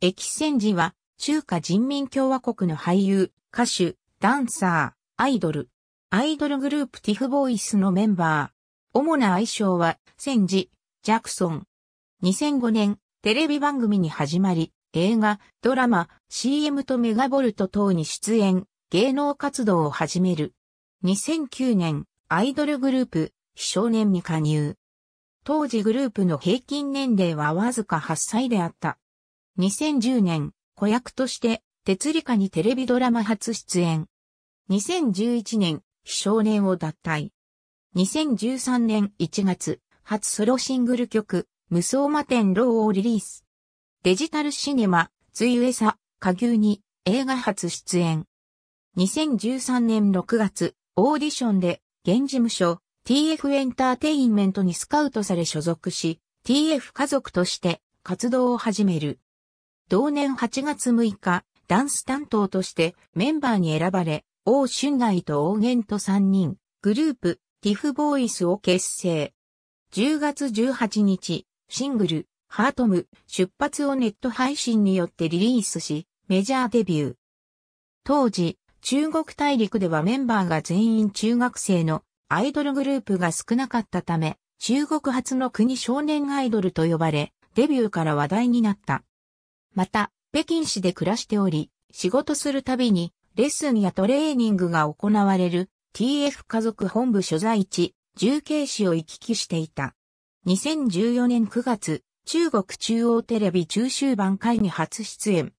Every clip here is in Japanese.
駅戦時は、中華人民共和国の俳優、歌手、ダンサー、アイドル、アイドルグループティフボーイスのメンバー。主な愛称は、戦時、ジャクソン。2005年、テレビ番組に始まり、映画、ドラマ、CM とメガボルト等に出演、芸能活動を始める。2009年、アイドルグループ、非少年に加入。当時グループの平均年齢はわずか8歳であった。2010年、子役として、鉄理科にテレビドラマ初出演。2011年、非少年を脱退。2013年1月、初ソロシングル曲、無双魔天ロをリリース。デジタルシネマ、ついえさ、下牛に、映画初出演。2013年6月、オーディションで、現事務所、TF エンターテインメントにスカウトされ所属し、TF 家族として活動を始める。同年8月6日、ダンス担当としてメンバーに選ばれ、王春内と王源と3人、グループ、ティフボーイスを結成。10月18日、シングル、ハートム、出発をネット配信によってリリースし、メジャーデビュー。当時、中国大陸ではメンバーが全員中学生のアイドルグループが少なかったため、中国初の国少年アイドルと呼ばれ、デビューから話題になった。また、北京市で暮らしており、仕事するたびに、レッスンやトレーニングが行われる TF 家族本部所在地、重慶市を行き来していた。2014年9月、中国中央テレビ中秋版会に初出演。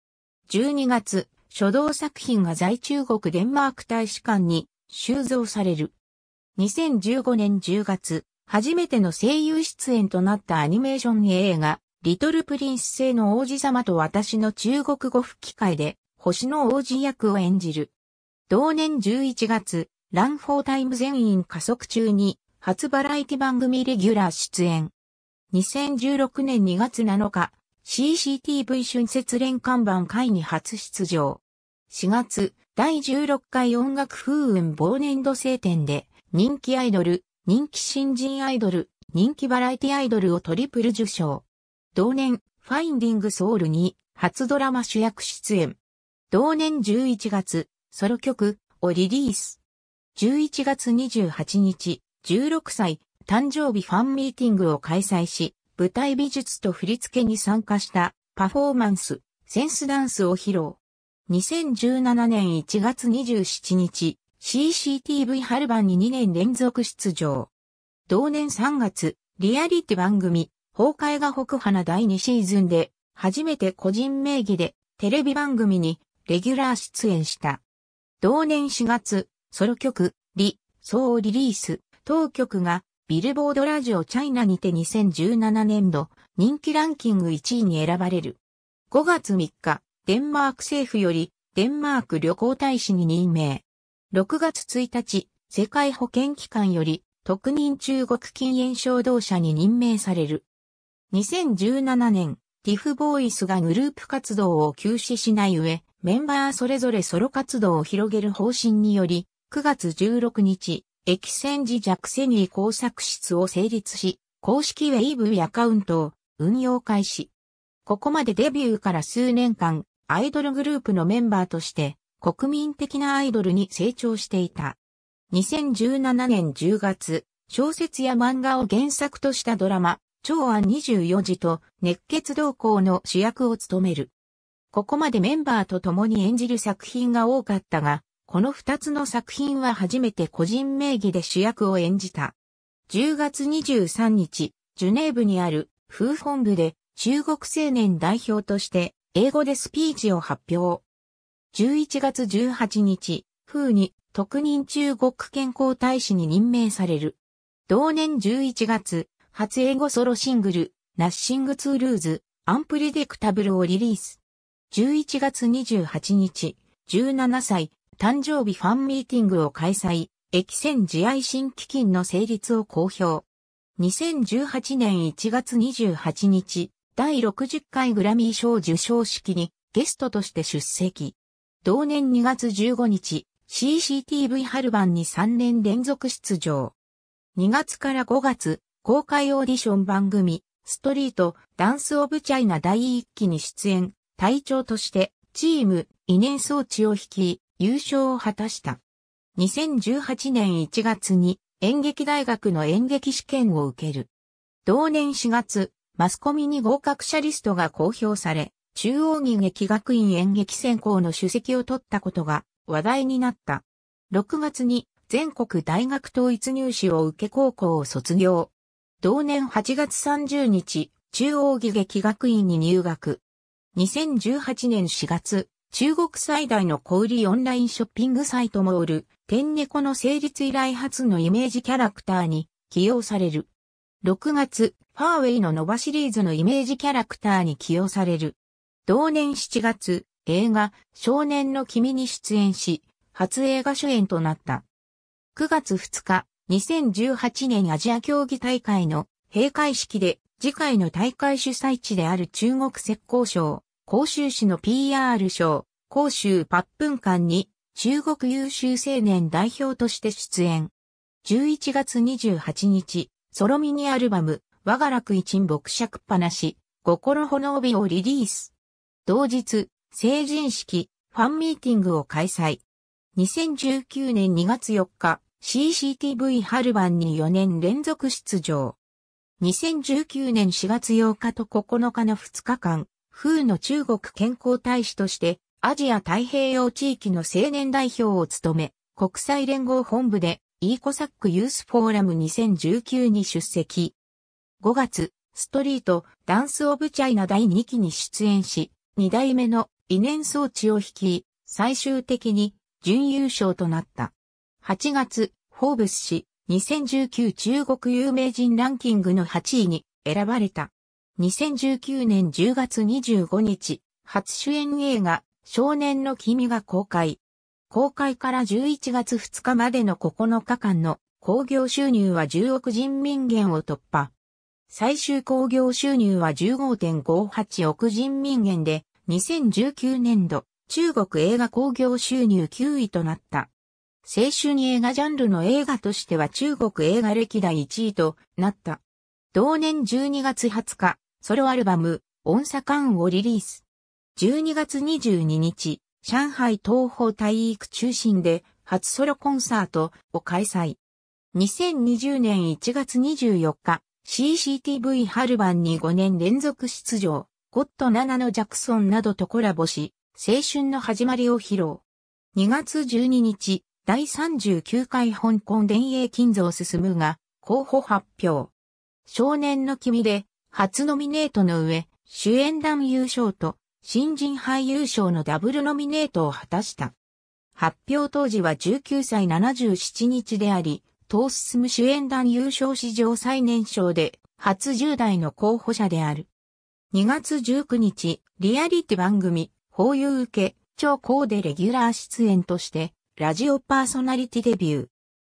12月、書道作品が在中国デンマーク大使館に収蔵される。2015年10月、初めての声優出演となったアニメーション映画、リトルプリンス製の王子様と私の中国語吹き替えで、星の王子役を演じる。同年11月、ランフォータイム全員加速中に、初バラエティ番組レギュラー出演。2016年2月7日、CCTV 春節連看板会に初出場。4月、第16回音楽風雲忘年度晴天で、人気アイドル、人気新人アイドル、人気バラエティアイドルをトリプル受賞。同年、ファインディングソウルに初ドラマ主役出演。同年11月、ソロ曲をリリース。11月28日、16歳、誕生日ファンミーティングを開催し、舞台美術と振付に参加したパフォーマンス、センスダンスを披露。2017年1月27日、CCTV 春版に2年連続出場。同年3月、リアリティ番組、崩壊が北花第2シーズンで、初めて個人名義でテレビ番組にレギュラー出演した。同年4月、ソロ曲、リ、ソーリリース、当局がビルボードラジオチャイナにて2017年度人気ランキング1位に選ばれる。5月3日、デンマーク政府よりデンマーク旅行大使に任命。6月1日、世界保健機関より特任中国禁煙症同者に任命される。2017年、ティフボーイスがグループ活動を休止しない上、メンバーそれぞれソロ活動を広げる方針により、9月16日、エキセンジ・ジャクセニー工作室を成立し、公式ウェイブーアカウントを運用開始。ここまでデビューから数年間、アイドルグループのメンバーとして、国民的なアイドルに成長していた。2017年10月、小説や漫画を原作としたドラマ、長安24時と熱血同行の主役を務める。ここまでメンバーと共に演じる作品が多かったが、この二つの作品は初めて個人名義で主役を演じた。10月23日、ジュネーブにある風本部で中国青年代表として英語でスピーチを発表。11月18日、風に特任中国健康大使に任命される。同年11月、初英語ソロシングル、ナッシングツールーズ、アンプレデクタブルをリリース。11月28日、17歳、誕生日ファンミーティングを開催、駅戦慈愛新基金の成立を公表。2018年1月28日、第60回グラミー賞受賞式にゲストとして出席。同年2月15日、CCTV 春版に3年連続出場。2月から5月、公開オーディション番組、ストリート、ダンスオブチャイナ第1期に出演、隊長として、チーム、異年装置を率い、優勝を果たした。2018年1月に演劇大学の演劇試験を受ける。同年4月、マスコミに合格者リストが公表され、中央銀劇学院演劇専攻の主席を取ったことが話題になった。6月に全国大学統一入試を受け高校を卒業。同年8月30日、中央儀劇学院に入学。2018年4月、中国最大の小売オンラインショッピングサイトモール、天猫の成立以来初のイメージキャラクターに起用される。6月、ファーウェイのノバシリーズのイメージキャラクターに起用される。同年7月、映画、少年の君に出演し、初映画主演となった。9月2日、2018年アジア競技大会の閉会式で次回の大会主催地である中国石膏省、広州市の PR 省、広州八分館に中国優秀青年代表として出演。11月28日、ソロミニアルバム、我が楽一ぱ尺し、心炎帯をリリース。同日、成人式、ファンミーティングを開催。2019年2月4日、CCTV 春版に4年連続出場。2019年4月8日と9日の2日間、風の中国健康大使としてアジア太平洋地域の青年代表を務め、国際連合本部で ECOSAC ユースフォーラム2019に出席。5月、ストリート、ダンスオブチャイナ第2期に出演し、2代目の異念装置を引き、最終的に準優勝となった。8月、フォーブス氏、2019中国有名人ランキングの8位に選ばれた。2019年10月25日、初主演映画、少年の君が公開。公開から11月2日までの9日間の興行収入は10億人民元を突破。最終興行収入は15.58億人民元で、2019年度、中国映画興行収入9位となった。青春映画ジャンルの映画としては中国映画歴代1位となった。同年12月20日、ソロアルバム、音差館をリリース。12月22日、上海東方体育中心で初ソロコンサートを開催。2020年1月24日、CCTV 春晩に5年連続出場、ゴッド7のジャクソンなどとコラボし、青春の始まりを披露。2月12日、第39回香港電影金像進むが、候補発表。少年の君で、初ノミネートの上、主演男優賞と、新人俳優賞のダブルノミネートを果たした。発表当時は19歳77日であり、東進む主演団優勝史上最年少で、初10代の候補者である。2月19日、リアリティ番組、法遊受け、超高でレギュラー出演として、ラジオパーソナリティデビュー。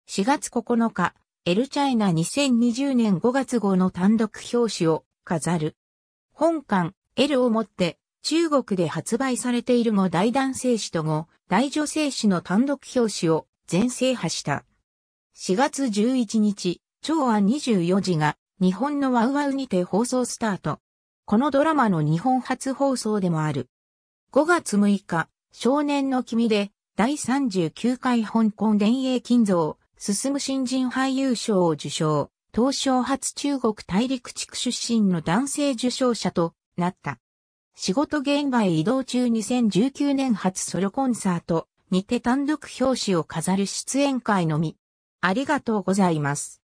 4月9日、エルチャイナ2020年5月号の単独表紙を飾る。本館、L をもって、中国で発売されているも大男性誌とも大女性誌の単独表紙を全制覇した。4月11日、長安24時が日本のワウワウにて放送スタート。このドラマの日本初放送でもある。5月6日、少年の君で第39回香港連英金像、進む新人俳優賞を受賞、東証初中国大陸地区出身の男性受賞者となった。仕事現場へ移動中2019年初ソロコンサートにて単独表紙を飾る出演会のみ。ありがとうございます。